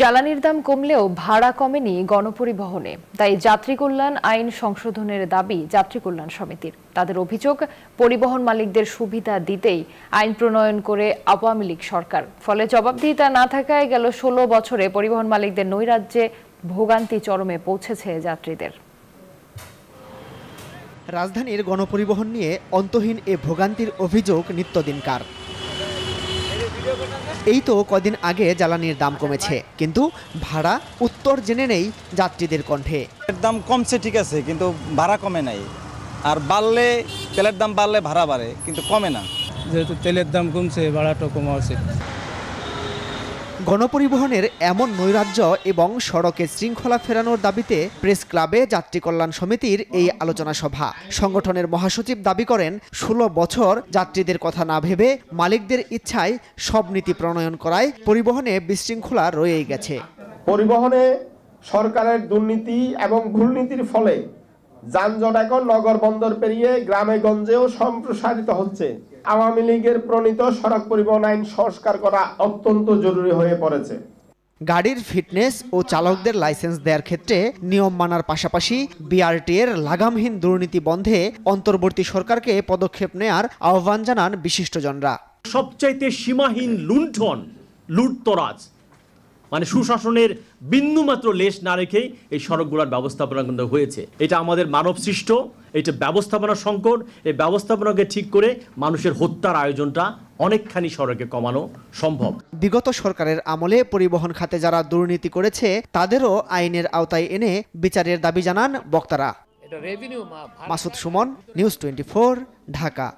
জ্বালানির দাম কমলেও ভাড়া কমেনি গণপরিবহনে তাই যাত্রী কল্যাণ আইন সংশোধনের দাবি যাত্রী কল্যাণ সমিতির তাদের অভিযোগ পরিবহন মালিকদের সুবিধা দিতেই আইন প্রণয়ন করে আওয়ামী লীগ সরকার ফলে জবাবদিহিতা না থাকায় গেল ষোলো বছরে পরিবহন মালিকদের নৈরাজ্যে ভোগান্তি চরমে পৌঁছেছে যাত্রীদের রাজধানীর গণপরিবহন নিয়ে অন্তহীন এ ভোগান্তির অভিযোগ নিত্যদিনকার এই তো কদিন আগে জ্বালানির দাম কমেছে কিন্তু ভাড়া উত্তর জেনে নেই যাত্রীদের কণ্ঠে দাম কমছে ঠিক আছে কিন্তু ভাড়া কমে নাই আর বাড়লে তেলের দাম বাড়লে ভাড়া বাড়ে কিন্তু কমে না যেহেতু তেলের দাম কমছে ভাড়াটা কমা উচিত গণপরিবহনের এমন নৈরাজ্য এবং সড়কে শৃঙ্খলা ফেরানোর দাবিতে প্রেস ক্লাবে যাত্রী কল্যাণ সমিতির এই আলোচনা সভা সংগঠনের মহাসচিব দাবি করেন ষোলো বছর যাত্রীদের কথা না ভেবে মালিকদের ইচ্ছায় সব নীতি প্রণয়ন করায় পরিবহনে বিশৃঙ্খলা রয়েই গেছে পরিবহনে সরকারের দুর্নীতি এবং ভুলনীতির ফলে যানজট এখন নগর বন্দর পেরিয়ে গ্রামে গঞ্জেও সম্প্রসারিত হচ্ছে আওয়ামী লীগের প্রণীত সড়ক পরিবহন আইন সংস্কার করা অত্যন্ত জরুরি হয়ে পড়েছে গাড়ির ফিটনেস ও চালকদের লাইসেন্স দেওয়ার ক্ষেত্রে নিয়ম মানার পাশাপাশি বিআরটি এর লাগামহীন দুর্নীতি বন্ধে অন্তর্বর্তী সরকারকে পদক্ষেপ নেয়ার আহ্বান জানান বিশিষ্টজনরা সবচাইতে সীমাহীন লুণ্ঠন লুটতরাজ মানে সুশাসনের বিন্দুমাত্র লেশ না রেখেই এই সড়কগুলোর ব্যবস্থাপনা কিন্তু হয়েছে এটা আমাদের মানব সৃষ্ট এটা ব্যবস্থাপনা সংকট এই ব্যবস্থাপনাকে ঠিক করে মানুষের হত্যার আয়োজনটা অনেকখানি সড়কে কমানো সম্ভব বিগত সরকারের আমলে পরিবহন খাতে যারা দুর্নীতি করেছে তাদেরও আইনের আওতায় এনে বিচারের দাবি জানান বক্তারা মাসুদ সুমন নিউজ টোয়েন্টি ঢাকা